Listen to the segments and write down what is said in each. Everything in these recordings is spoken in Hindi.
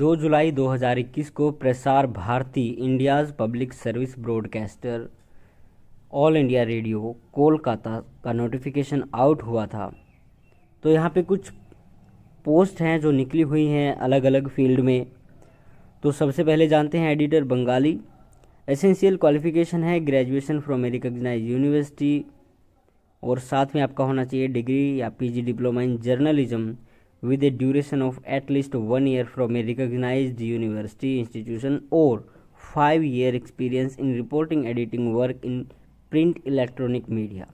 दो जुलाई 2021 को Prasar Bharati India's public service broadcaster All India Radio Kolkata का नोटिफिकेशन आउट हुआ था तो यहाँ पे कुछ पोस्ट हैं जो निकली हुई हैं अलग अलग फील्ड में तो सबसे पहले जानते हैं एडिटर बंगाली एसेंशियल क्वालिफिकेशन है ग्रेजुएशन फ्रॉम ए यूनिवर्सिटी और साथ में आपका होना चाहिए डिग्री या PG diploma in journalism with a duration of at least year year from a recognized university institution or year year experience in reporting editing work in print electronic media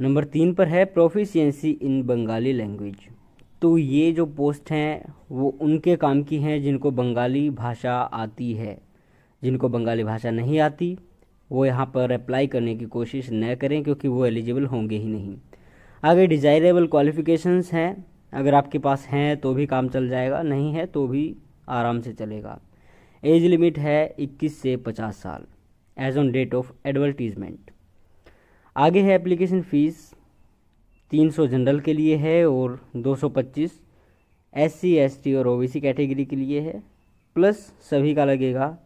number तीन पर है प्रोफिशिएंसी इन बंगाली लैंग्वेज तो ये जो पोस्ट हैं वो उनके काम की हैं जिनको बंगाली भाषा आती है जिनको बंगाली भाषा नहीं आती वो यहाँ पर अप्लाई करने की कोशिश न करें क्योंकि वो एलिजिबल होंगे ही नहीं आगे डिज़ायरेबल क्वालिफ़िकेशंस हैं अगर आपके पास हैं तो भी काम चल जाएगा नहीं है तो भी आराम से चलेगा एज लिमिट है 21 से 50 साल age on date of advertisement आगे है एप्लीकेशन फ़ीस 300 जनरल के लिए है और 225 एससी एसटी और ओबीसी कैटेगरी के लिए है प्लस सभी का लगेगा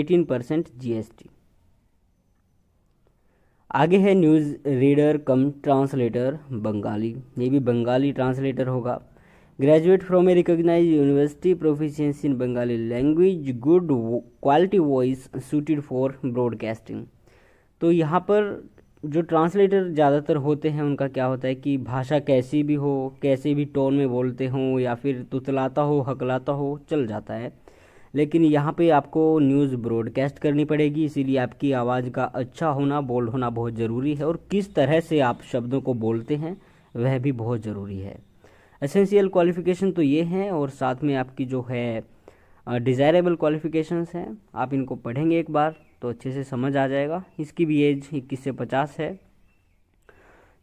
18 परसेंट जी आगे है news reader cum translator Bengali ये भी बंगाली ट्रांसलेटर होगा graduate from a recognize university proficiency in Bengali language good quality voice suited for broadcasting तो यहाँ पर जो ट्रांसलेटर ज़्यादातर होते हैं उनका क्या होता है कि भाषा कैसी भी हो कैसे भी टोन में बोलते हों या फिर तुतलाता हो हकलाता हो चल जाता है लेकिन यहाँ पे आपको न्यूज़ ब्रॉडकास्ट करनी पड़ेगी इसीलिए आपकी आवाज़ का अच्छा होना बोल्ड होना बहुत ज़रूरी है और किस तरह से आप शब्दों को बोलते हैं वह भी बहुत ज़रूरी है एसेंशियल क्वालिफ़िकेशन तो ये हैं और साथ में आपकी जो है डिज़ायरेबल क्वालिफ़िकेशंस हैं आप इनको पढ़ेंगे एक बार तो अच्छे से समझ आ जाएगा इसकी भी एज इक्कीस से पचास है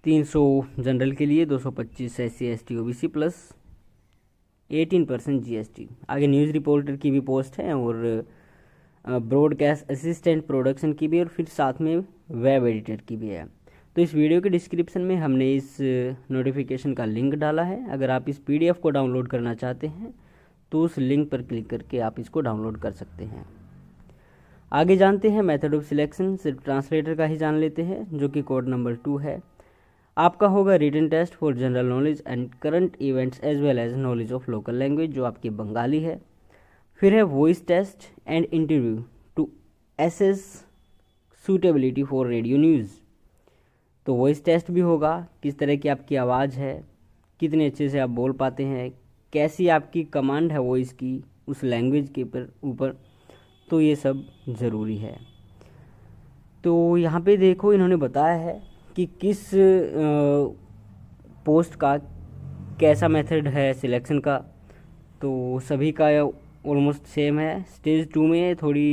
तीन सौ जनरल के लिए दो सौ पच्चीस S C S T O B C plus eighteen percent जी आगे न्यूज़ रिपोर्टर की भी पोस्ट है और ब्रॉडकास्ट असिस्टेंट प्रोडक्शन की भी और फिर साथ में वेब एडिटर की भी है तो इस वीडियो के डिस्क्रिप्शन में हमने इस नोटिफिकेशन का लिंक डाला है अगर आप इस पीडीएफ को डाउनलोड करना चाहते हैं तो उस लिंक पर क्लिक करके आप इसको डाउनलोड कर सकते हैं आगे जानते हैं मेथड ऑफ सिलेक्शन सिर्फ ट्रांसलेटर का ही जान लेते हैं जो कि कोड नंबर टू है आपका होगा written test for general knowledge and current events as well as knowledge of local language जो आपकी बंगाली है फिर है voice test and interview to assess suitability for radio news तो वॉइस टेस्ट भी होगा किस तरह की आपकी आवाज़ है कितने अच्छे से आप बोल पाते हैं कैसी आपकी कमांड है वॉइस की उस लैंग्वेज के पर ऊपर तो ये सब ज़रूरी है तो यहाँ पे देखो इन्होंने बताया है कि किस पोस्ट का कैसा मेथड है सिलेक्शन का तो सभी का ऑलमोस्ट सेम है स्टेज टू में थोड़ी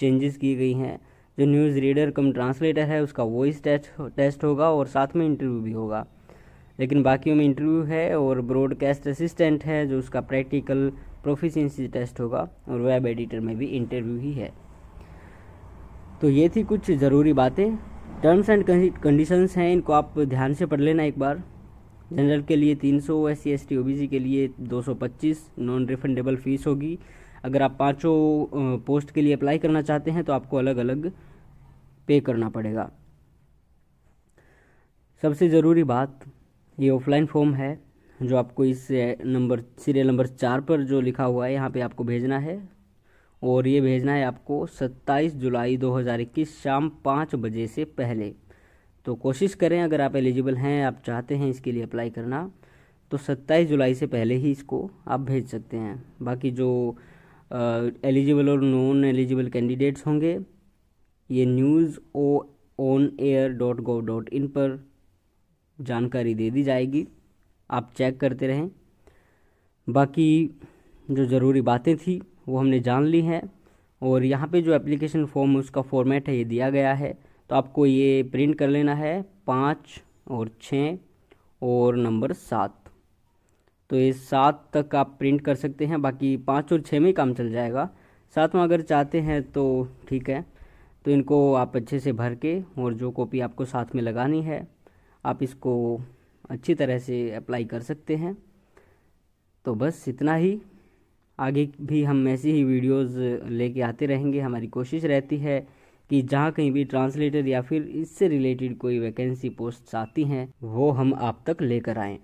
चेंजेस की गई हैं जो न्यूज़ रीडर कम ट्रांसलेटर है उसका वॉइस टेस्ट टेस्ट होगा और साथ में इंटरव्यू भी होगा लेकिन बाकियों में इंटरव्यू है और ब्रॉडकास्ट असिस्टेंट है जो उसका प्रैक्टिकल प्रोफिशेंसी टेस्ट होगा और वेब एडिटर में भी इंटरव्यू ही है तो ये थी कुछ ज़रूरी बातें टर्म्स एंड कंडीशंस हैं इनको आप ध्यान से पढ़ लेना एक बार जनरल के लिए 300 सौ S C S T O B C के लिए 225 नॉन रिफंडेबल फीस होगी अगर आप पांचों पोस्ट के लिए अप्लाई करना चाहते हैं तो आपको अलग अलग पे करना पड़ेगा सबसे ज़रूरी बात ये ऑफलाइन फॉर्म है जो आपको इस नंबर सीरियल नंबर चार पर जो लिखा हुआ है यहाँ पे आपको भेजना है और ये भेजना है आपको 27 जुलाई 2021 शाम पाँच बजे से पहले तो कोशिश करें अगर आप एलिजिबल हैं आप चाहते हैं इसके लिए अप्लाई करना तो 27 जुलाई से पहले ही इसको आप भेज सकते हैं बाकी जो एलिजिबल और नॉन एलिजिबल कैंडिडेट्स होंगे ये news O on air dot gov dot in पर जानकारी दे दी जाएगी आप चेक करते रहें बाकी जो ज़रूरी बातें थी वो हमने जान ली है और यहाँ पे जो एप्लीकेशन फॉर्म उसका फॉर्मेट है ये दिया गया है तो आपको ये प्रिंट कर लेना है पाँच और छः और नंबर सात तो ये सात तक आप प्रिंट कर सकते हैं बाकी पाँच और छः में ही काम चल जाएगा साथ में अगर चाहते हैं तो ठीक है तो इनको आप अच्छे से भर के और जो कॉपी आपको साथ में लगानी है आप इसको अच्छी तरह से अप्लाई कर सकते हैं तो बस इतना ही आगे भी हम ऐसी ही वीडियोस लेके आते रहेंगे हमारी कोशिश रहती है कि जहाँ कहीं भी ट्रांसलेटर या फिर इससे रिलेटेड कोई वैकेंसी पोस्ट आती हैं वो हम आप तक लेकर आएँ